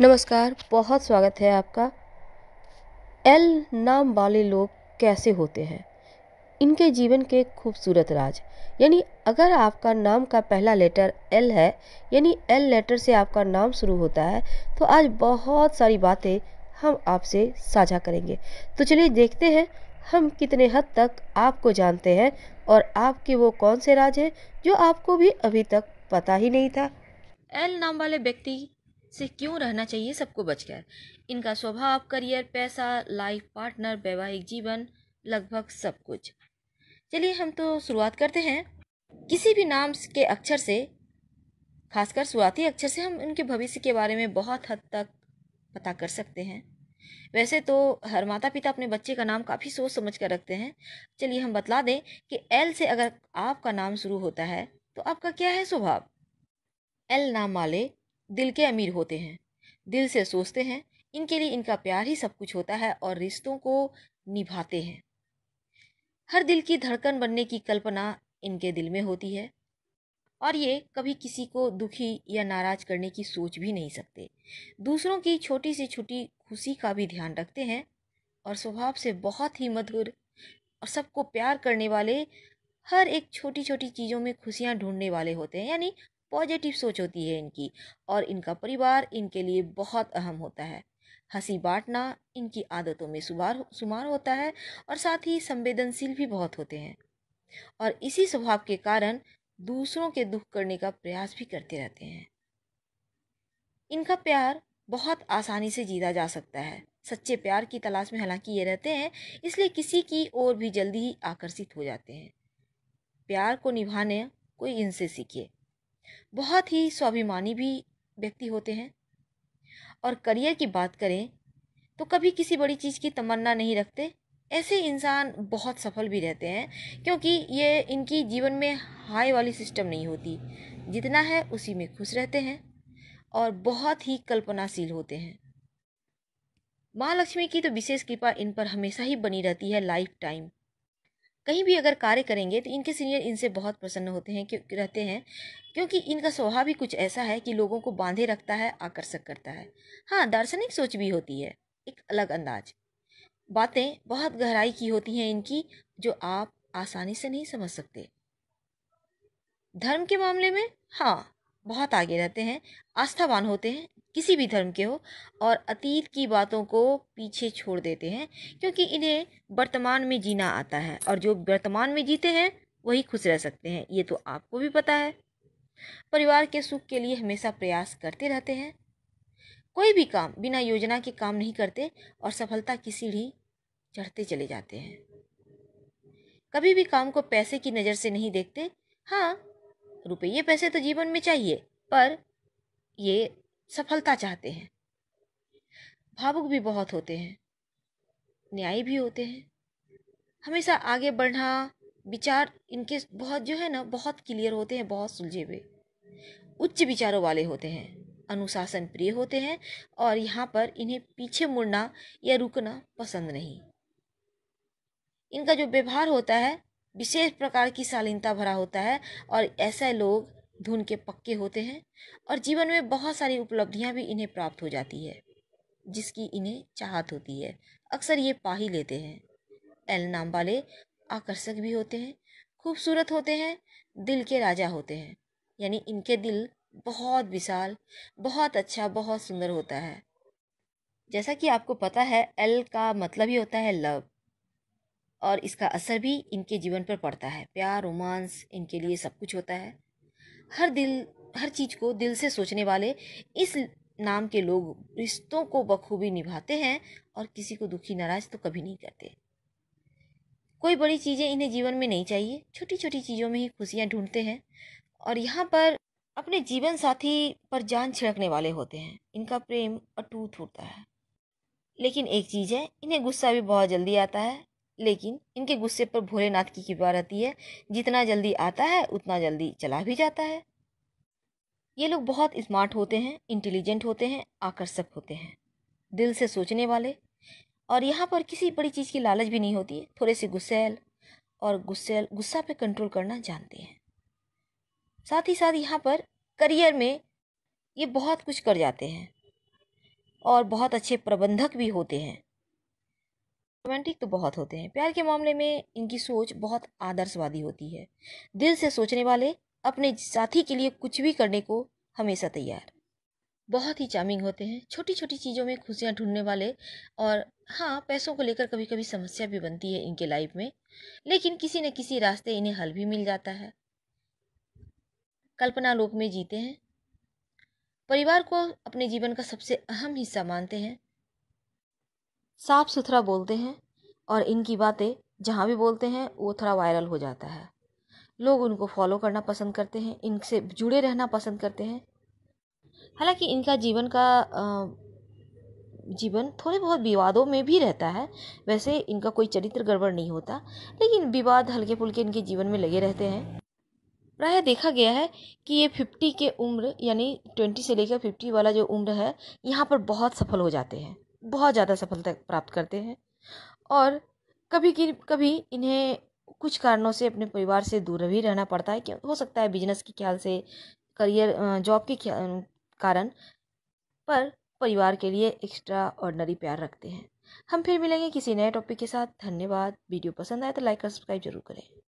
नमस्कार बहुत स्वागत है आपका एल नाम वाले लोग कैसे होते हैं इनके जीवन के खूबसूरत राज यानी अगर आपका नाम का पहला लेटर एल है यानी एल लेटर से आपका नाम शुरू होता है तो आज बहुत सारी बातें हम आपसे साझा करेंगे तो चलिए देखते हैं हम कितने हद तक आपको जानते हैं और आपके वो कौन से राज हैं जो आपको भी अभी तक पता ही नहीं था एल नाम वाले व्यक्ति से क्यों रहना चाहिए सबको बचकर इनका स्वभाव करियर पैसा लाइफ पार्टनर वैवाहिक जीवन लगभग सब कुछ चलिए हम तो शुरुआत करते हैं किसी भी नाम के अक्षर से खासकर शुरुआती अक्षर से हम उनके भविष्य के बारे में बहुत हद तक पता कर सकते हैं वैसे तो हर माता पिता अपने बच्चे का नाम काफ़ी सोच समझ कर रखते हैं चलिए हम बतला दें कि एल से अगर आपका नाम शुरू होता है तो आपका क्या है स्वभाव एल नाम वाले दिल के अमीर होते हैं दिल से सोचते हैं इनके लिए इनका प्यार ही सब कुछ होता है और रिश्तों को निभाते हैं हर दिल की धड़कन बनने की कल्पना इनके दिल में होती है और ये कभी किसी को दुखी या नाराज करने की सोच भी नहीं सकते दूसरों की छोटी से छोटी खुशी का भी ध्यान रखते हैं और स्वभाव से बहुत ही मधुर और सबको प्यार करने वाले हर एक छोटी छोटी चीज़ों में खुशियाँ ढूंढने वाले होते हैं यानी पॉजिटिव सोच होती है इनकी और इनका परिवार इनके लिए बहुत अहम होता है हंसी बांटना इनकी आदतों में शुमार शुमार होता है और साथ ही संवेदनशील भी बहुत होते हैं और इसी स्वभाव के कारण दूसरों के दुख करने का प्रयास भी करते रहते हैं इनका प्यार बहुत आसानी से जीता जा सकता है सच्चे प्यार की तलाश में हालांकि ये रहते हैं इसलिए किसी की ओर भी जल्दी ही आकर्षित हो जाते हैं प्यार को निभाने कोई इनसे सीखे बहुत ही स्वाभिमानी भी व्यक्ति होते हैं और करियर की बात करें तो कभी किसी बड़ी चीज़ की तमन्ना नहीं रखते ऐसे इंसान बहुत सफल भी रहते हैं क्योंकि ये इनकी जीवन में हाई वाली सिस्टम नहीं होती जितना है उसी में खुश रहते हैं और बहुत ही कल्पनाशील होते हैं माँ लक्ष्मी की तो विशेष कृपा इन पर हमेशा ही बनी रहती है लाइफ टाइम कहीं भी अगर कार्य करेंगे तो इनके सीनियर इनसे बहुत प्रसन्न होते हैं क्यों रहते हैं क्योंकि इनका स्वभाव भी कुछ ऐसा है कि लोगों को बांधे रखता है आकर्षक करता है हाँ दार्शनिक सोच भी होती है एक अलग अंदाज बातें बहुत गहराई की होती हैं इनकी जो आप आसानी से नहीं समझ सकते धर्म के मामले में हाँ बहुत आगे रहते हैं आस्थावान होते हैं किसी भी धर्म के हो और अतीत की बातों को पीछे छोड़ देते हैं क्योंकि इन्हें वर्तमान में जीना आता है और जो वर्तमान में जीते हैं वही खुश रह सकते हैं ये तो आपको भी पता है परिवार के सुख के लिए हमेशा प्रयास करते रहते हैं कोई भी काम बिना योजना के काम नहीं करते और सफलता की सीढ़ी चढ़ते चले जाते हैं कभी भी काम को पैसे की नज़र से नहीं देखते हाँ रुपये पैसे तो जीवन में चाहिए पर ये सफलता चाहते हैं भावुक भी बहुत होते हैं न्यायी भी होते हैं हमेशा आगे बढ़ना विचार इनके बहुत जो है ना बहुत क्लियर होते हैं बहुत सुलझे हुए उच्च विचारों वाले होते हैं अनुशासन प्रिय होते हैं और यहाँ पर इन्हें पीछे मुड़ना या रुकना पसंद नहीं इनका जो व्यवहार होता है विशेष प्रकार की शालीनता भरा होता है और ऐसे लोग धुन के पक्के होते हैं और जीवन में बहुत सारी उपलब्धियां भी इन्हें प्राप्त हो जाती है जिसकी इन्हें चाहत होती है अक्सर ये पा ही लेते हैं एल नाम वाले आकर्षक भी होते हैं खूबसूरत होते हैं दिल के राजा होते हैं यानी इनके दिल बहुत विशाल बहुत अच्छा बहुत सुंदर होता है जैसा कि आपको पता है एल का मतलब ही होता है लव और इसका असर भी इनके जीवन पर पड़ता है प्यार रोमांस इनके लिए सब कुछ होता है हर दिल हर चीज़ को दिल से सोचने वाले इस नाम के लोग रिश्तों को बखूबी निभाते हैं और किसी को दुखी नाराज तो कभी नहीं करते कोई बड़ी चीज़ें इन्हें जीवन में नहीं चाहिए छोटी छोटी चीज़ों में ही खुशियाँ ढूंढते हैं और यहाँ पर अपने जीवन साथी पर जान छिड़कने वाले होते हैं इनका प्रेम अटूट होता है लेकिन एक चीज़ है इन्हें गुस्सा भी बहुत जल्दी आता है लेकिन इनके गुस्से पर भोलेनाथ की कृपा रहती है जितना जल्दी आता है उतना जल्दी चला भी जाता है ये लोग बहुत स्मार्ट होते हैं इंटेलिजेंट होते हैं आकर्षक होते हैं दिल से सोचने वाले और यहाँ पर किसी बड़ी चीज़ की लालच भी नहीं होती है थोड़े से गुस्सेल और गुस्सेल गुस्सा पे कंट्रोल करना जानते हैं साथ ही साथ यहाँ पर करियर में ये बहुत कुछ कर जाते हैं और बहुत अच्छे प्रबंधक भी होते हैं रोमांटिक तो बहुत होते हैं प्यार के मामले में इनकी सोच बहुत आदर्शवादी होती है दिल से सोचने वाले अपने साथी के लिए कुछ भी करने को हमेशा तैयार बहुत ही चार्मिंग होते हैं छोटी छोटी चीज़ों में खुशियाँ ढूंढने वाले और हाँ पैसों को लेकर कभी कभी समस्या भी बनती है इनके लाइफ में लेकिन किसी न किसी रास्ते इन्हें हल भी मिल जाता है कल्पना लोक में जीते हैं परिवार को अपने जीवन का सबसे अहम हिस्सा मानते हैं साफ़ सुथरा बोलते हैं और इनकी बातें जहाँ भी बोलते हैं वो थोड़ा वायरल हो जाता है लोग उनको फॉलो करना पसंद करते हैं इनसे जुड़े रहना पसंद करते हैं हालांकि इनका जीवन का जीवन थोड़े बहुत विवादों में भी रहता है वैसे इनका कोई चरित्र गड़बड़ नहीं होता लेकिन विवाद हल्के फुल्के इनके जीवन में लगे रहते हैं प्राय देखा गया है कि ये फिफ्टी के उम्र यानी ट्वेंटी से लेकर फिफ्टी वाला जो उम्र है यहाँ पर बहुत सफल हो जाते हैं बहुत ज़्यादा सफलता प्राप्त करते हैं और कभी की कभी इन्हें कुछ कारणों से अपने परिवार से दूर भी रहना पड़ता है क्यों हो सकता है बिजनेस के ख्याल से करियर जॉब के कारण पर परिवार के लिए एक्स्ट्रा ऑर्डनरी प्यार रखते हैं हम फिर मिलेंगे किसी नए टॉपिक के साथ धन्यवाद वीडियो पसंद आए तो लाइक और सब्सक्राइब जरूर करें